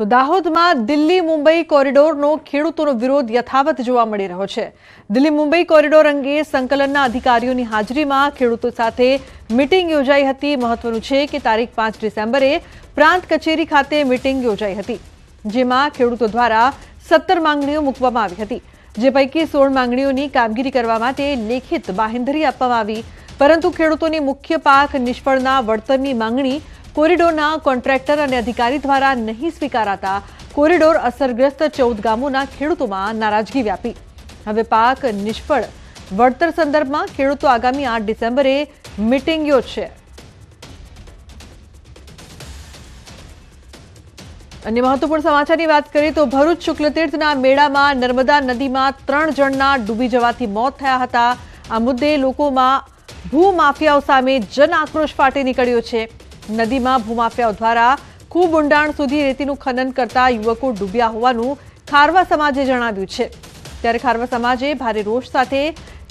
તો દાહોદમાં દિલ્હી મુંબઈ કોરિડોરનો ખેડૂતોનો વિરોધ યથાવત જોવા મળી રહ્યો છે દિલ્હી મુંબઈ કોરિડોર અંગે સંકલનના અધિકારીઓની હાજરીમાં ખેડૂતો સાથે મીટિંગ યોજાઈ હતી મહત્વનું છે કે તારીખ 5 ડિસેમ્બરે પ્રાંત કચેરી ખાતે મીટિંગ યોજાઈ હતી જેમાં ખેડૂતો દ્વારા 17 માંગણીઓ મૂકવામાં આવી હતી જે પૈકી 16 માંગણીઓની કામગીરી કરવા માટે લેખિત બાહેંધરી અપવા આવી પરંતુ ખેડૂતોની મુખ્ય પાખ નિષ્ફળના વર્તમી માંગણી कॉरिडोरना कॉन्ट्रैक्टर અને અધિકારી દ્વારા નહીં સ્વીકારાતા કોરિડોર અસરગ્રસ્ત 14 ગામોના ખેડૂતોમાં નારાજગી વ્યાપી હવે પાક નિષ્ફળ વર્તત સંદર્ભમાં ખેડૂતો આગામી 8 ડિસેમ્બરે મીટિંગ યોજ છે અન્ય મહત્વપૂર્ણ સમાચારની વાત કરીએ તો ભરૂચ સુકલેતીર્થના મેળામાં नर्मदा નદીમાં 3 જણના ડૂબી જવાથી મોત થયા હતા આ મુદ્દે લોકોમાં ભૂમાફિયાઓ સામે જન આક્રોશ ફાટી નીકળ્યો છે નદીમાં ભૂમાફિયાઓ દ્વારા ખુબુંડાણ સુધી રેતીનું খনન કરતા યુવકો ડૂબ્યા હોવાનું ખારવા સમાજે જણાવ્યું છે ત્યારે ખારવા સમાજે ભારે રોષ સાથે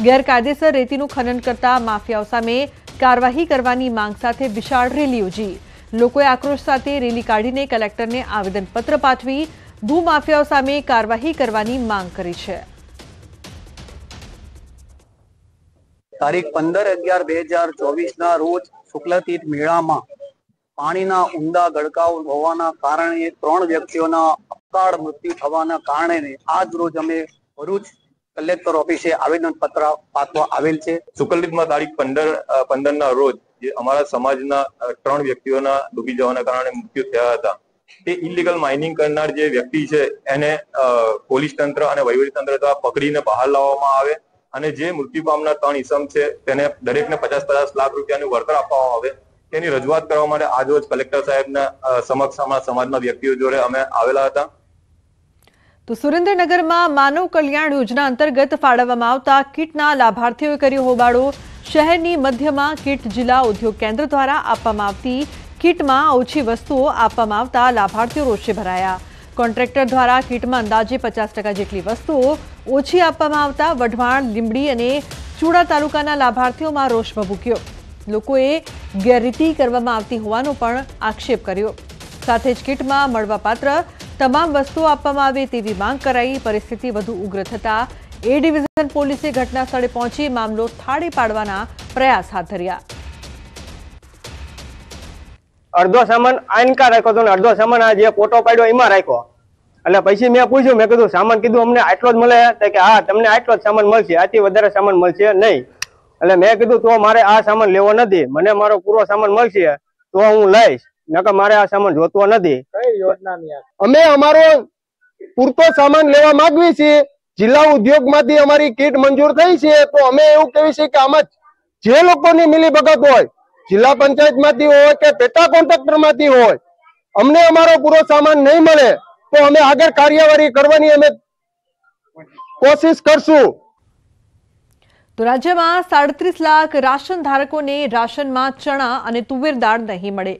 ગેરકાયદેસર રેતીનું খনન કરતા માફિયાઓ સામે કાર્યવાહી કરવાની માંગ સાથે વિશાળ રેલી યોજી લોકોએ આક્રોશ સાથે રેલી કાઢીને કલેક્ટરને આવેદન પત્ર પાઠવી ભૂમાફિયાઓ સામે કાર્યવાહી કરવાની માંગ કરી છે તારીખ 15 11 2024 ના રોજ સુકલાતીત મીળામાં પાણીના ઊંડા ગડકાવ હોવાના કારણે ત્રણ વ્યક્તિઓના અકાળ મૃત્યુ થવાના કારણે આજ રોજ અમે ભરૂચ કલેક્ટર ઓફિસે આવેદન પત્ર પાઠવા આવેલ છે સુકલિતમાં તારીખ પંદર પંદર ના રોજ જે અમારા સમાજના ત્રણ વ્યક્તિઓના ડૂબી જવાના કારણે મૃત્યુ થયા હતા તે ઇલીગલ માઇનિંગ કરનાર જે વ્યક્તિ છે એને પોલીસ તંત્ર અને વહીવટી તંત્ર દ્વારા પકડીને બહાર લાવવામાં આવે અને જે મૃત્યુ પામનાર ત્રણ ઇસમ છે તેને દરેકને પચાસ પચાસ લાખ રૂપિયાનું વળતર આપવામાં આવે એની રજૂઆત કરવામાં આવે આજે કોલેક્ટર સાહેબના સમક્ષ સમાજમાં વ્યક્તિઓ જોડે અમે આવેલા હતા તો સુરેન્દ્રનગર માં માનવ કલ્યાણ યોજના અંતર્ગત ફાળવવામાં આવતા કિટના લાભાર્થીઓ કરી હોબાડો શહેરની મધ્યમાં કિટ જિલ્લા ઉદ્યોગ કેન્દ્ર દ્વારા આપવામાં આવી કિટમાં ઓછી વસ્તુઓ આપવામાં આવતા લાભાર્થીઓ રોષે ભરાયા કોન્ટ્રાક્ટર દ્વારા કિટમાં અંદાજે 50% જેટલી વસ્તુઓ ઓછી આપવામાં આવતા વઢવાણ લીમડી અને ચૂડા તાલુકાના લાભાર્થીઓમાં રોષ ભભૂક્યો લોકોએ ગેરરીતિ કરવામાં આવતી હોવાનો પણ આક્ષેપ કર્યો સાથે જ કિટમાં મળવાપાત્ર તમામ વસ્તુઓ આપવામાં આવે તેવી માંગ કરાઈ પરિસ્થિતિ વધુ ઉગ્ર થતાં એ ડિવિઝન પોલીસે ઘટના સ્થળે પહોંચી મામલો થાળી પાડવાના પ્રયાસ હાથ ધર્યા અડધો સામાન આનકા રાખ્યો તો ને અડધો સામાન આ જે ફોટો પાડ્યો એમાં રાખ્યો એટલે પછી મેં પૂછ્યું મેં કીધું સામાન કીધું અમને આટલો જ મળે કે હા તમને આટલો જ સામાન મળશે આથી વધારે સામાન મળશે નહીં અલે મે કીધું તો મારે આ સામાન લેવો નદી મને મારો પૂરો સામાન મળશે તો હું લઈશ નકર મારે આ સામાન જોતો નદી કઈ યોજના માં આ અમે અમારો પૂરતો સામાન લેવા માંગવી છે જિલ્લા ઉદ્યોગમાંથી અમારી કીટ મંજૂર થઈ છે તો અમે એવું કહી છે કે અમજ જે લોકોને મળી भगत હોય જિલ્લા પંચાયતમાંથી હોય કે પેટા કોન્ટ્રાક્ટરમાંથી હોય અમને અમારો પૂરો સામાન ન મળે તો અમે આગળ કાર્યવાહી કરવાની અમે કોશિશ કરશું ગુજરાતમાં 37 લાખ રેશન ધારકોને રેશનમાં ચણા અને તુવેર દાળ નહીં મળે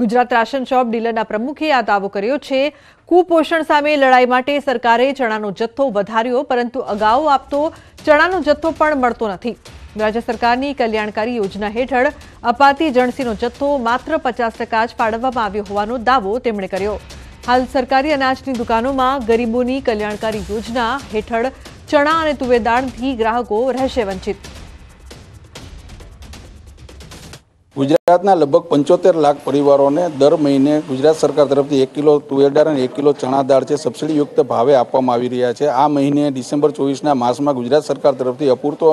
ગુજરાત રેશન શોપ ડીલરના પ્રમુખે આ તાવો કર્યો છે કુપોષણ સામે લડાઈ માટે સરકારે ચણાનો જથ્થો વધાર્યો પરંતુ અગાઉ આપતો ચણાનો જથ્થો પણ મળતો નથી રાજ્ય સરકારે કલ્યાણકારી યોજના હેઠળ અપાતી જનસીનો જથ્થો માત્ર 50% જ પાડવામાં આવ્યો હોવાનો દાવો તેમણે કર્યો હાલ સરકારી અનાજની દુકાનોમાં ગરીબોની કલ્યાણકારી યોજના હેઠળ ચણા અને તુવેદાળથી ગ્રાહકો રહેશે વંચિત ગુજરાતના લગભગ પંચોતેર લાખ પરિવારોને દર મહિને ગુજરાત સરકાર તરફથી એક કિલો તુવેર દાળ અને એક કિલો ચણા દાળ છે સબસિડીયુક્ત ભાવે આપવામાં આવી રહ્યા છે આ મહિને ડિસેમ્બર ચોવીસના માસમાં ગુજરાત સરકાર તરફથી અપૂરતો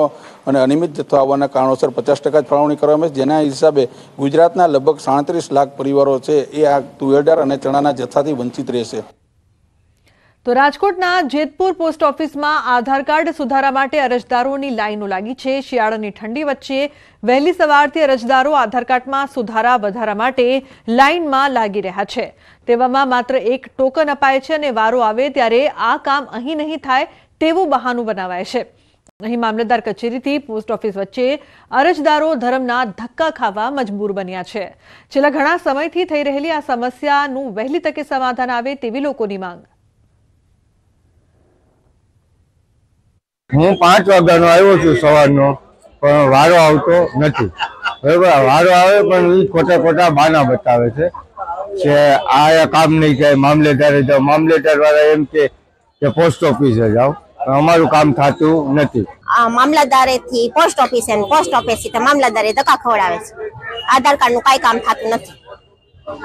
અને અનિયમિત જથ્થો આવવાના કારણોસર પચાસ ટકા જ ફાળવણી કરવામાં આવી જેના હિસાબે ગુજરાતના લગભગ સાડત્રીસ લાખ પરિવારો છે એ આ તુવેર દાળ અને ચણાના જથ્થાથી વંચિત રહેશે તો રાજકોટના જેતપુર પોસ્ટ ઓફિસમાં આધાર કાર્ડ સુધારા માટે અરજદારોની લાઈનો લાગી છે શિયાળાની ઠંડી વચ્ચે વહેલી સવારથી અરજદારો આધાર કાર્ડમાં સુધારા વધારા માટે લાઈનમાં લાગી રહ્યા છે તેવામાં માત્ર એક ટોકન અપાય છે અને વારો આવે ત્યારે આ કામ અહી નહીં થાય તેવું બહાનું બનાવાય છે અહી મામલતદાર કચેરીથી પોસ્ટ ઓફિસ વચ્ચે અરજદારો ધર્મનાથ ધક્કા ખાવા મજબૂર બન્યા છે છલા ઘણા સમયથી થઈ રહેલી આ સમસ્યાનું વહેલી તકે સમાધાન આવે તેવી લોકોની માંગ છે હું પાંચ વાગ્યાનો આવ્યો છું સવારનો પણ વારો આવતો નથી બરાબર વારો આવે પણ એ ખોટા ખોટા બાના બતાવે છે કે આ કામ નહીં થાય મામલેદારે જાઓ મામલેદાર વાળા એમ કે પોસ્ટ ઓફિસે જાઓ અમારું કામ થતું નથી મામલતદારે થી પોસ્ટ ઓફિસે પોસ્ટ ઓફિસ થી મામલતદારે ધક્કા ખવડાવે છે આધાર કાર્ડ નું કઈ કામ થતું નથી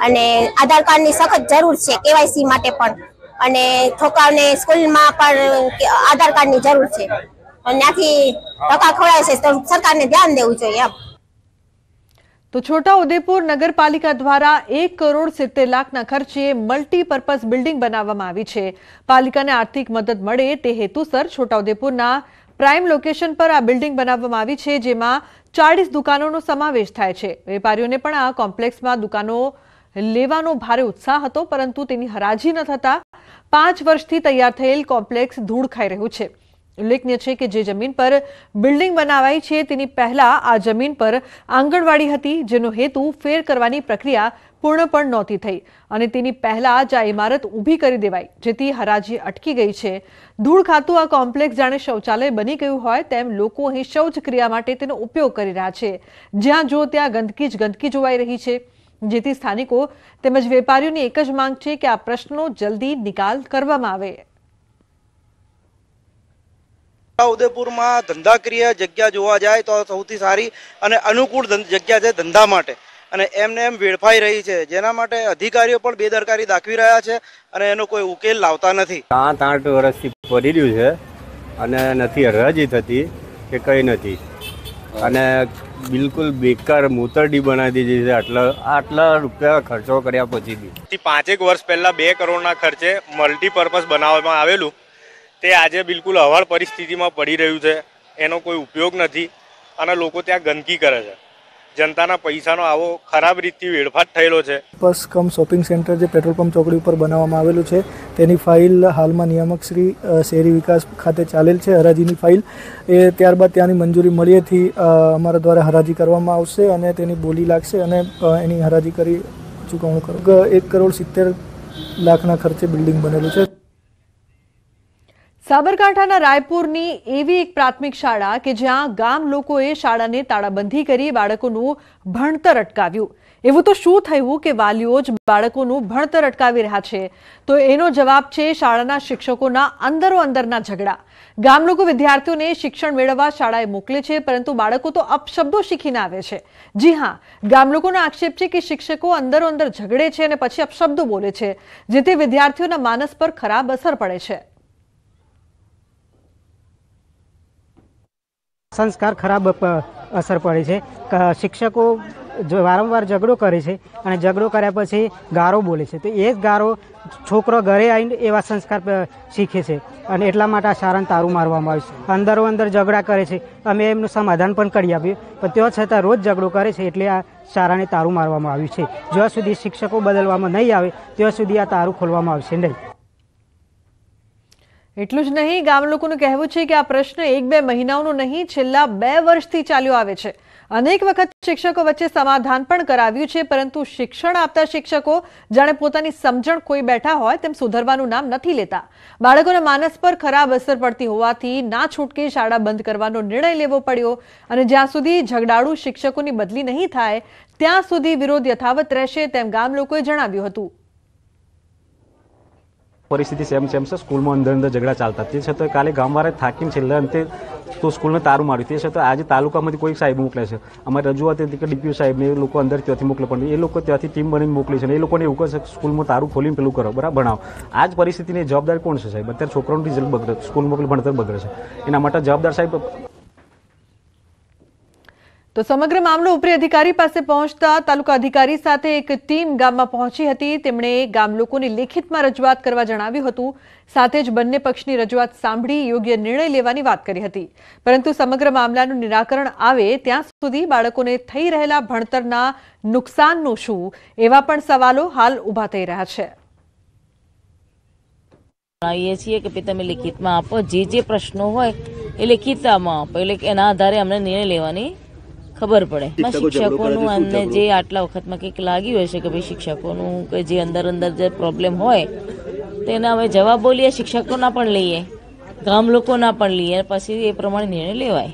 અને આધાર કાર્ડ ની સખત જરૂર છે કેવાયસી માટે પણ અને છોકરાઓને સ્કૂલમાં પણ આધાર કાર્ડની જરૂર છે તો સરકારને ધ્યાન નગરપાલિકા દ્વારા એક કરોડ સિત્તેર લાખના ખર્ચે મલ્ટીપર્પઝ બિલ્ડિંગ બનાવવામાં આવી છે પાલિકાને આર્થિક મદદ મળે તે હેતુસર છોટાઉદેપુરના પ્રાઇમ લોકેશન પર આ બિલ્ડિંગ બનાવવામાં આવી છે જેમાં ચાળીસ દુકાનોનો સમાવેશ થાય છે વેપારીઓને પણ આ કોમ્પ્લેક્સમાં દુકાનો લેવાનો ભારે ઉત્સાહ હતો પરંતુ તેની હરાજી ન થતા 5 વર્ષથી તૈયાર થયેલ કોમ્પ્લેક્સ ધૂળ ખાઈ રહ્યો છે ઉલ્લેખनीय છે કે જે જમીન પર બિલ્ડિંગ બનાવાઈ છે તેની પેલા આ જમીન પર આંગણવાડી હતી જેનો હેતુ ફેર કરવાની પ્રક્રિયા પૂર્ણ પણ નોતી થઈ અને તેની પેલા આ ઇમારત ઊભી કરી દેવાય જેથી હરાજી અટકી ગઈ છે ધૂળ ખાતું આ કોમ્પ્લેક્સ જાણે શૌચાલય બની ગયું હોય તેમ લોકો અહીં શૌચ ક્રિયા માટે તેનો ઉપયોગ કરી રહ્યા છે જ્યાં જો ત્યાં ગંદકી જ ગંદકી જોવાઈ રહી છે જેથી સ્થાનિકો તેમજ વેપારીઓની એક જ માંગ છે કે આ પ્રશ્નનો જલ્દી નિકાલ કરવામાં આવે ઉદયપુરમાં ધંધાક્રિય જગ્યા જોવા જાય તો સૌથી સારી અને અનુકૂળ જગ્યા છે ધંધા માટે અને એમને એમ વેડફાઈ રહી છે જેના માટે અધિકારીઓ પણ બેદરકારી દાખવી રહ્યા છે અને એનો કોઈ ઉકેલ લાવતા નથી સાત આઠ વર્ષથી પડી રહ્યું છે અને નથી અરજી થતી કે કંઈ નથી અને બિલકુલ બેકાર મૂતરડી બનાવી દીધી છે આટલા આટલા રૂપિયા ખર્ચો કર્યા પછી બી પાંચેક વર્ષ પહેલાં બે કરોડના ખર્ચે મલ્ટીપર્પઝ બનાવવામાં આવેલું તે આજે બિલકુલ હવાળ પરિસ્થિતિમાં પડી રહ્યું છે એનો કોઈ ઉપયોગ નથી અને લોકો ત્યાં ગંદકી કરે છે જનતાના પૈસાનો આવો ખરાબ રીતથી વેડફાટ થયેલો છે બસ કમ શોપિંગ સેન્ટર જે પેટ્રોલ પંપ ચોકડી ઉપર બનાવવામાં આવેલું છે તેની ફાઇલ હાલમાં નિયામક શ્રી શહેરી વિકાસ ખાતે ચાલેલ છે હરાજીની ફાઇલ એ ત્યારબાદ ત્યાંની મંજૂરી મળીએથી અમારા દ્વારા હરાજી કરવામાં આવશે અને તેની બોલી લાગશે અને એની હરાજી કરી ચૂકવણું કરો એક કરોડ સિત્તેર લાખના ખર્ચે બિલ્ડિંગ બનેલું છે カ बरगांटा ナ रायपुर ની એ વી એક પ્રાથમિક શાળા કે જ્યાં ગામ લોકો એ શાળા ને તાડાબંધી કરી બાળકો નું ભણતર અટકાવ્યું એવું તો શું થયું કે વાલ્લ્યુજ બાળકો નું ભણતર અટકાવી રહ્યા છે તો એનો જવાબ છે શાળા ના શિક્ષકો ના અંદરું અંદર ના ઝઘડા ગામ લોકો વિદ્યાર્થીઓને શિક્ષણ મેળવવા શાળા એ મોકલે છે પરંતુ બાળકો તો અપशब्दો શીખીને આવે છે જી હા ગામ લોકો ના આક્ષેપ છે કે શિક્ષકો અંદરું અંદર ઝઘડે છે અને પછી અપशब्दો બોલે છે જેથી વિદ્યાર્થીઓના માનસ પર ખરાબ અસર પડે છે સંસ્કાર ખરાબ અસર પડે છે શિક્ષકો વારંવાર ઝઘડો કરે છે અને ઝઘડો કર્યા પછી ગારો બોલે છે તો એ જ ગારો છોકરો ઘરે આવીને એવા સંસ્કાર શીખે છે અને એટલા માટે આ સારણ તારું મારવામાં આવ્યું છે અંદરો અંદર ઝઘડા કરે છે અમે એમનું સમાધાન પણ કરી આપ્યું પણ તેઓ છતાં રોજ ઝઘડો કરે છે એટલે આ સારાને તારું મારવામાં આવ્યું છે જ્યાં સુધી શિક્ષકો બદલવામાં નહીં આવે ત્યાં સુધી આ તારું ખોલવામાં આવશે નહીં એટલું જ નહીં ગામ લોકો ને કહેવું છે કે આ પ્રશ્ન 1 2 મહિનાઓ નો નહીં છેલ્લા 2 વર્ષ થી ચાલ્યો આવે છે અનેક વખત શિક્ષકો વચ્ચે સમાધાન પણ કરાવ્યું છે પરંતુ શિક્ષણ આпта શિક્ષકો જાણે પોતાની સમજણ કોઈ બેઠા હોય તેમ સુધારવાનો નામ નથી લેતા બાળકો ના માનસ પર ખરાબ અસર પડતી હોવાથી ના છૂટકે શાળા બંધ કરવાનો નિર્ણય લેવો પડ્યો અને જ્યાં સુધી ઝગડાડું શિક્ષકો ની બદલી નહીં થાય ત્યાં સુધી વિરોધ યથાવત રહેશે તેમ ગામ લોકો એ જણાવ્યું હતું પરિસ્થિતિ सेम सेम સે સ્કૂલ માં અંદર અંદર ઝઘડા ચાલતા છે છતો કાલે ગામવારે ઠાકીમ છિલ્લાંnte તો સ્કૂલ ને તારું માર્યું છે છતો આજ તાલુકા માંથી કોઈ સાહેબ મોકલે છે અમાર રજવાતે ટીકે ડીપીયુ સાહેબ ને એ લોકો અંદર ચોથી મોકલે પણ એ લોકો ત્યાંથી ટીમ બનીને મોકલી છે એ લોકો ને એવક સ્કૂલ માં તારું ખોલીને પેલું કરો બરાબર બનાવો આજ પરિસ્થિતિ ને જવાબદાર કોણ છે સાહેબ બતેર છોકરા નું રિઝલ્ટ બગડ સ્કૂલ માં પેલું ભણતર બગડે છે એના માટે જવાબદાર સાહેબ સમગ્ર મામલો ઉપરી અધિકારી પાસે પહોંચતા તાલુકા અધિકારી સાથે એક ટીમ ગામમાં પહોંચી હતી તેમણે ગામ લોકોની લેખિતમાં રજવાત કરવા જણાવ્યું હતું સાથે જ બંને પક્ષની રજવાત સાંભળી યોગ્ય નિર્ણય લેવાની વાત કરી હતી પરંતુ સમગ્ર મામલાનું નિરાકરણ આવે ત્યાં સુધી બાળકોને થઈ રહેલા ભણતરના નુકસાનનું શું એવા પણ સવાલો હાલ ઊભા થઈ રહ્યા છે લાઈએ છીએ કે પિતામે લેખિતમાં આપો જે-જે પ્રશ્નો હોય એ લેખિતમાં એટલે કેના આધારે આપણે નિર્ણય લેવાની ખબર પડે શિક્ષકોનું અને જે આટલા વખતમાં કંઈક લાગ્યું હશે કે ભાઈ શિક્ષકોનું કે જે અંદર અંદર જે પ્રોબ્લેમ હોય તેના અમે જવાબ બોલીએ શિક્ષકોના પણ લઈએ ગામ લોકોના પણ લઈએ પછી એ પ્રમાણે નિર્ણય લેવાય